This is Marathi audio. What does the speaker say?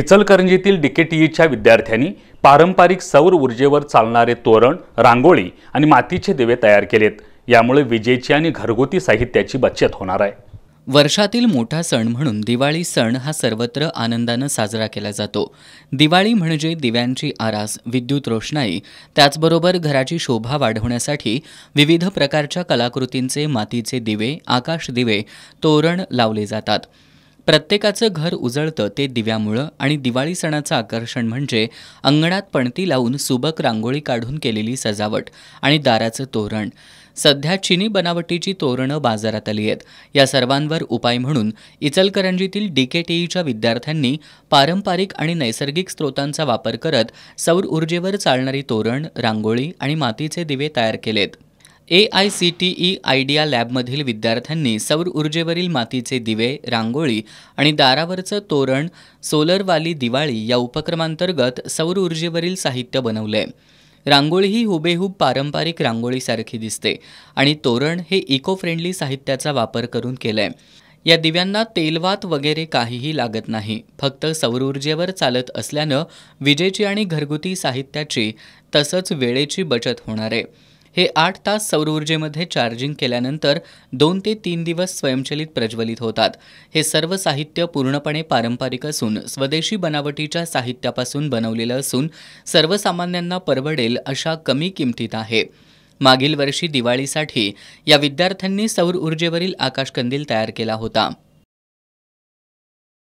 इचलकरंजीतील डीकेटीईच्या विद्यार्थ्यांनी पारंपरिक सौर ऊर्जेवर चालणारे तोरण रांगोळी आणि मातीचे दिवे तयार केलेत यामुळे विजेची आणि घरगुती साहित्याची बचत होणार आहे वर्षातील मोठा सण म्हणून दिवाळी सण हा सर्वत्र आनंदानं साजरा केला जातो दिवाळी म्हणजे दिव्यांची आरास विद्युत रोषणाई त्याचबरोबर घराची शोभा वाढवण्यासाठी विविध प्रकारच्या कलाकृतींचे मातीचे दिवे आकाश दिवे तोरण लावले जातात प्रत्येकाचं घर उजळतं ते दिव्यामुळं आणि दिवाळी सणाचं आकर्षण म्हणजे अंगणात पणती लावून सुबक रांगोळी काढून केलेली सजावट आणि दाराचं तोरण सध्या चिनी बनावटीची तोरणं बाजारात आली आहेत या सर्वांवर उपाय म्हणून इचलकरंजीतील डीकेटीईच्या विद्यार्थ्यांनी पारंपरिक आणि नैसर्गिक स्रोतांचा वापर करत सौर ऊर्जेवर चालणारी तोरण रांगोळी आणि मातीचे दिवे तयार केलेत A I C T E idea लॅबमधील विद्यार्थ्यांनी सौर ऊर्जेवरील मातीचे दिवे रांगोळी आणि दारावरचं तोरण सोलरवाली दिवाळी या उपक्रमांतर्गत सौर ऊर्जेवरील साहित्य बनवलं आहे रांगोळी ही हुबेहूब पारंपरिक रांगोळीसारखी दिसते आणि तोरण हे इको फ्रेंडली साहित्याचा वापर करून केलंय आहे या दिव्यांना तेलवात वगैरे काहीही लागत नाही फक्त सौरऊर्जेवर चालत असल्यानं विजेची आणि घरगुती साहित्याची तसंच वेळेची बचत होणार आहे हे आठ तास सौरऊर्जेमध्ये चार्जिंग केल्यानंतर दोन ते तीन दिवस स्वयंचलित प्रज्वलित होतात हे सर्व साहित्य पूर्णपणे पारंपरिक असून स्वदेशी बनावटीच्या साहित्यापासून बनवलेलं असून सर्वसामान्यांना परवडेल अशा कमी किमतीत आहे मागील वर्षी दिवाळीसाठी या विद्यार्थ्यांनी सौर ऊर्जेवरील आकाशकंदील तयार केला होता